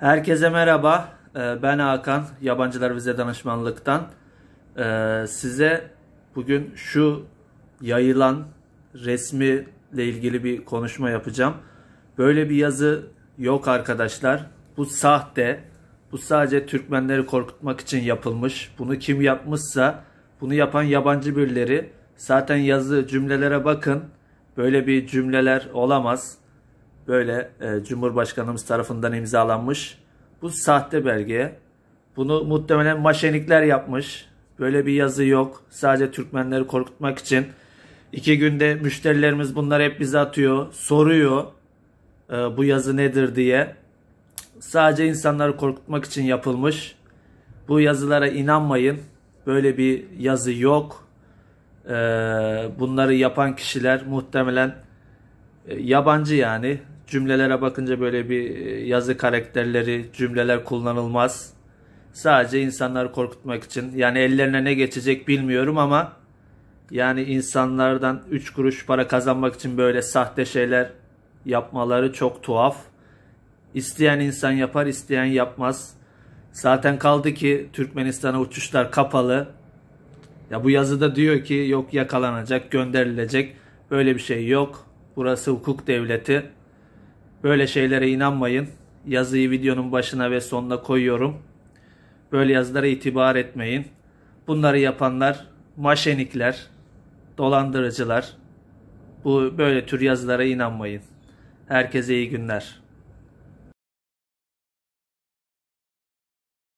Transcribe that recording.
Herkese merhaba. Ee, ben Hakan, Yabancılar Vize Danışmanlık'tan. Ee, size bugün şu yayılan resmiyle ilgili bir konuşma yapacağım. Böyle bir yazı yok arkadaşlar. Bu sahte. Bu sadece Türkmenleri korkutmak için yapılmış. Bunu kim yapmışsa, bunu yapan yabancı birileri. Zaten yazı cümlelere bakın. Böyle bir cümleler olamaz böyle e, Cumhurbaşkanımız tarafından imzalanmış. Bu sahte belge. Bunu muhtemelen maşenikler yapmış. Böyle bir yazı yok. Sadece Türkmenleri korkutmak için. İki günde müşterilerimiz bunları hep bize atıyor. Soruyor e, bu yazı nedir diye. Sadece insanları korkutmak için yapılmış. Bu yazılara inanmayın. Böyle bir yazı yok. E, bunları yapan kişiler muhtemelen e, yabancı yani cümlelere bakınca böyle bir e, yazı karakterleri, cümleler kullanılmaz. Sadece insanları korkutmak için. Yani ellerine ne geçecek bilmiyorum ama yani insanlardan 3 kuruş para kazanmak için böyle sahte şeyler yapmaları çok tuhaf. İsteyen insan yapar, isteyen yapmaz. Zaten kaldı ki Türkmenistan'a uçuşlar kapalı. Ya bu yazıda diyor ki yok yakalanacak, gönderilecek. Böyle bir şey yok. Burası hukuk devleti. Böyle şeylere inanmayın. Yazıyı videonun başına ve sonuna koyuyorum. Böyle yazılara itibar etmeyin. Bunları yapanlar maşenikler, dolandırıcılar. Bu böyle tür yazılara inanmayın. Herkese iyi günler.